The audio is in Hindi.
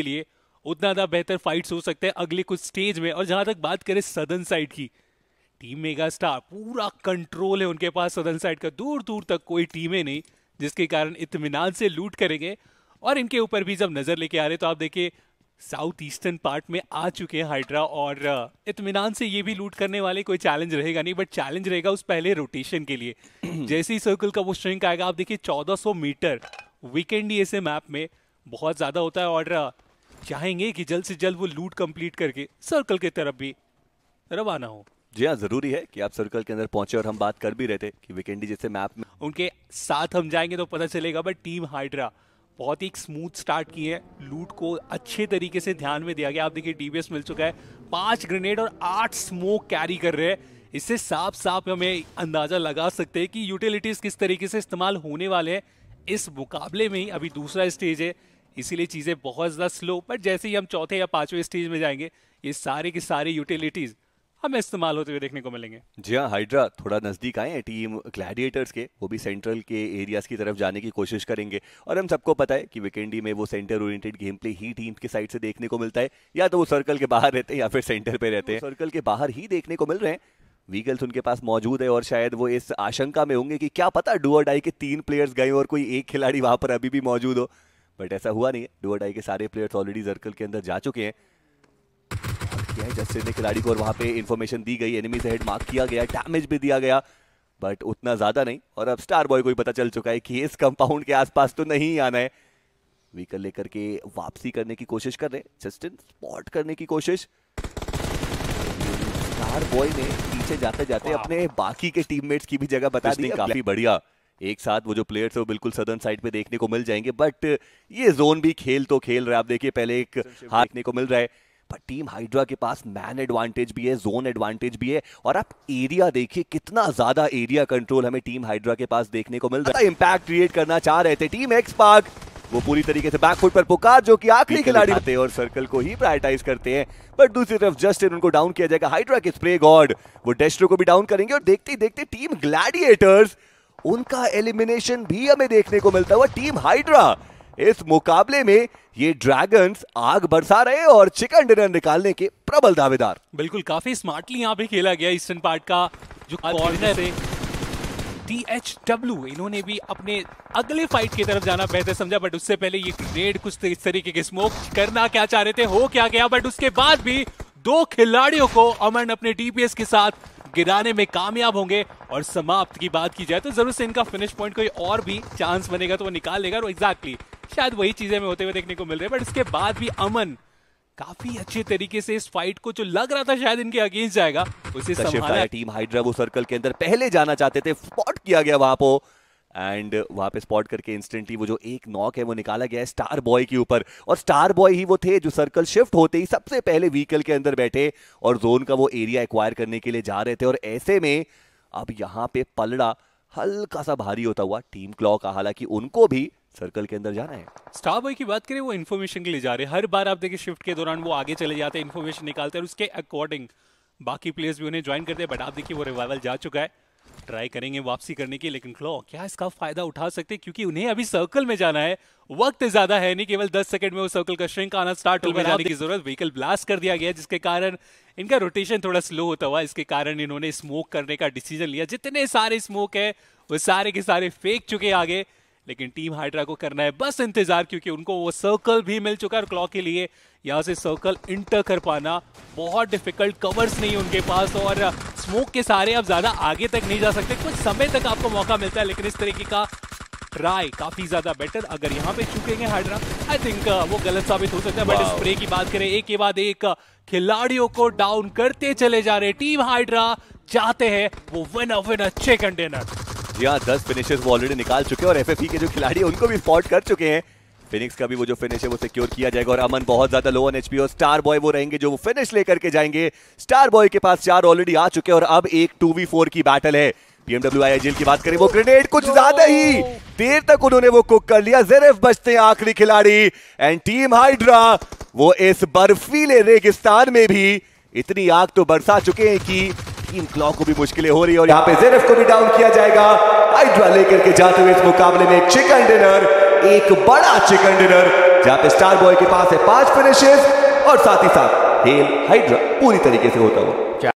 के लिए उतना ज़्यादा बेहतर फाइट्स हो सकते हैं अगले कुछ स्टेज में और जहां तक बात करें सदन साइड की टीम मेगा स्टार पूरा कंट्रोल है उनके पास सदन साइड का दूर दूर तक कोई टीमें नहीं जिसके कारण इतमान से लूट करेंगे और इनके ऊपर भी जब नज़र लेके आ रहे तो आप देखिए साउथ ईस्टर्न पार्ट में आ चुके हैं हाइड्रा और इतमान से ये भी लूट करने वाले कोई चैलेंज रहेगा नहीं बट चैलेंज रहेगा उस पहले रोटेशन के लिए जैसे ही सर्कल का वो श्रिंक आएगा आप देखिए 1400 मीटर वीकेंड ही ऐसे मैप में बहुत ज़्यादा होता है और चाहेंगे कि जल्द से जल्द वो लूट कंप्लीट करके सर्कल के तरफ भी रवाना हो जी हाँ जरूरी है कि आप सर्कल के अंदर पहुंचे और हम बात कर भी रहे थे कि विकेंडी जैसे मैप में उनके साथ हम जाएंगे तो पता चलेगा बट टीम हाइड्रा बहुत ही स्मूथ स्टार्ट किए हैं लूट को अच्छे तरीके से ध्यान में दिया गया आप देखिए डीबीएस मिल चुका है पांच ग्रेनेड और आठ स्मोक कैरी कर रहे हैं इससे साफ साफ हमें अंदाजा लगा सकते हैं कि यूटिलिटीज किस तरीके से इस्तेमाल होने वाले हैं इस मुकाबले में ही अभी दूसरा स्टेज है इसीलिए चीज़ें बहुत ज़्यादा स्लो बट जैसे ही हम चौथे या पाँचवें स्टेज में जाएंगे ये सारे की सारी यूटिलिटीज़ हमें इस्तेमाल होते हुए देखने को मिलेंगे जी हाँ हाइड्रा थोड़ा नज़दीक आए हैं टीम ग्लैडिएटर्स के वो भी सेंट्रल के एरियाज की तरफ जाने की कोशिश करेंगे और हम सबको पता है कि वीकेंडी में वो सेंटर ओरिएंटेड गेम प्ले ही टीम के साइड से देखने को मिलता है या तो वो सर्कल के बाहर रहते हैं या फिर सेंटर पे रहते हैं सर्कल के बाहर ही देखने को मिल रहे हैं व्हीकल्स उनके पास मौजूद है और शायद वो इस आशंका में होंगे कि क्या पता डू और डाई के तीन प्लेयर्स गए और कोई एक खिलाड़ी वहां पर अभी भी मौजूद हो बट ऐसा हुआ नहीं डू डाई के सारे प्लेयर्स ऑलरेडी सर्कल के अंदर जा चुके हैं क्या है जस्टिस ने खिलाड़ी को और वहां पे इन्फॉर्मेशन दी गई एनिमी से हेड मार्क किया गया डैमेज भी दिया गया बट उतना ज़्यादा नहीं और अब स्टार बॉय को ही पता चल चुका है कि इस कंपाउंड के आसपास तो नहीं आना है व्हीकल लेकर के वापसी करने की कोशिश कर रहे हैं जस्टिन स्पॉट करने की कोशिश स्टार बॉय ने पीछे जाते जाते अपने बाकी के टीममेट्स की भी जगह बता दी काफी बढ़िया एक साथ वो जो प्लेयर्स है वो बिल्कुल सदर्न साइड पे देखने को मिल जाएंगे बट ये जोन भी खेल तो खेल रहा है आप देखिए पहले एक देखने को मिल रहा है पर टीम हाइड्रा के पास मैन एडवांटेज भी है जोन एडवांटेज भी है और आप एरिया देखिए कितना ज्यादा एरिया कंट्रोल हमें टीम हाइड्रा के पास देखने को मिल रहा है इंपैक्ट क्रिएट करना चाह रहे थे टीम एक्स पार्क वो पूरी तरीके से बैकफुट पर पुकार जो कि आखिरी खिलाड़ी हैं और सर्कल को ही प्रायोरिटाइज करते हैं बट दूसरी तरफ जस्टिन उनको डाउन किया जाएगा हाइड्रा के स्प्रे गॉड वो डेस्ट्रो को भी डाउन करेंगे और देखते ही देखते टीम ग्लैडिएटर्स उनका एलिमिनेशन भी हमें देखने को मिलता हुआ टीम हाइड्रा इस मुकाबले में ये ड्रैगन्स आग बरसा रहे और चिकन डिनर निकालने के प्रबल दावेदार बिल्कुल काफी स्मार्टली यहाँ पे खेला गया ईस्टर्न पार्ट का जो कॉर्नर है टी एच डब्ल्यू इन्होंने भी अपने अगले फाइट की तरफ जाना बेहतर समझा बट उससे पहले ये रेड कुछ इस तरीके के स्मोक करना क्या चाह रहे थे हो क्या गया बट उसके बाद भी दो खिलाड़ियों को अमन अपने डीपीएस के साथ गिराने में कामयाब होंगे और समाप्त की बात की जाए तो जरूर से इनका फिनिश पॉइंट कोई और भी चांस बनेगा तो वो निकाल लेगा और एग्जैक्टली शायद वही चीजें हमें होते हुए देखने को मिल रही है बट इसके बाद भी अमन काफी अच्छे तरीके से इस फाइट को जो लग रहा था शायद इनके अगेंस्ट जाएगा उसे संभाला टीम हाइड्रा वो सर्कल के अंदर पहले जाना चाहते थे स्पॉट किया गया वहां पर एंड uh, वहाँ पे स्पॉट करके इंस्टेंटली वो जो एक नॉक है वो निकाला गया है स्टार बॉय के ऊपर और स्टार बॉय ही वो थे जो सर्कल शिफ्ट होते ही सबसे पहले व्हीकल के अंदर बैठे और जोन का वो एरिया एक्वायर करने के लिए जा रहे थे और ऐसे में अब यहाँ पे पलड़ा हल्का सा भारी होता हुआ टीम क्लॉक हालांकि उनको भी सर्कल के अंदर जाना है स्टार बॉय की बात करें वो इन्फॉर्मेशन के लिए जा रहे हैं हर बार आप देखिए शिफ्ट के दौरान वो आगे चले जाते हैं इन्फॉर्मेशन निकालते हैं उसके अकॉर्डिंग बाकी प्लेयर्स भी उन्हें ज्वाइन करते हैं बट आप देखिए वो रिवाइवल जा चुका है ट्राई करेंगे वापसी करने की लेकिन क्लॉ क्या इसका फायदा उठा सकते क्योंकि उन्हें अभी सर्कल में जाना है वक्त ज्यादा है नहीं केवल 10 सेकंड में वो सर्कल का श्रिंक आना स्टार्ट हो जाने की जरूरत व्हीकल ब्लास्ट कर दिया गया जिसके कारण इनका रोटेशन थोड़ा स्लो होता हुआ इसके कारण इन्होंने स्मोक करने का डिसीजन लिया जितने सारे स्मोक है वो सारे के सारे फेंक चुके आगे लेकिन टीम हाइड्रा को करना है बस इंतजार क्योंकि उनको वो सर्कल भी मिल चुका है क्लॉक के लिए यहां से सर्कल इंटर कर पाना बहुत डिफिकल्ट कवर्स नहीं उनके पास और स्मोक के सारे आप ज्यादा आगे तक नहीं जा सकते कुछ समय तक आपको मौका मिलता है लेकिन इस तरीके का राय काफी ज्यादा बेटर अगर यहाँ पे चुकेंगे हाइड्रा आई थिंक वो गलत साबित हो सकता है बट स्प्रे की बात करें एक के बाद एक uh, खिलाड़ियों को डाउन करते चले जा रहे टीम हाइड्रा चाहते हैं वो विन ऑफ इन अच्छे कंटेनर जी हाँ दस फिनिशेस वो ऑलरेडी निकाल चुके हैं और एफएफई e के जो खिलाड़ी उनको भी स्पॉट कर चुके हैं फिनिक्स का भी वो जो फिनिश है वो सिक्योर किया जाएगा और अमन बहुत ज्यादा लो ऑन एच और स्टार बॉय वो रहेंगे जो वो फिनिश लेकर के जाएंगे स्टार बॉय के पास चार ऑलरेडी आ चुके हैं और अब एक टू वी फोर की बैटल है बीएमडब्ल्यू आईआईजीएल की बात करें वो ग्रेनेड कुछ ज्यादा ही देर तक उन्होंने वो कुक कर लिया जरिफ बचते हैं आखिरी खिलाड़ी एंड टीम हाइड्रा वो इस बर्फीले रेगिस्तान में भी इतनी आग तो बरसा चुके हैं कि टीम क्लॉक को भी मुश्किलें हो रही है और यहाँ पे जेरफ को भी डाउन किया जाएगा हाइड्रा लेकर के जाते हुए इस मुकाबले में चिकन डिनर एक बड़ा चिकन डिनर जहां पे स्टार बॉय के पास है पांच फिनिशेस और साथ ही साथ हेल हाइड्रा पूरी तरीके से होता हुआ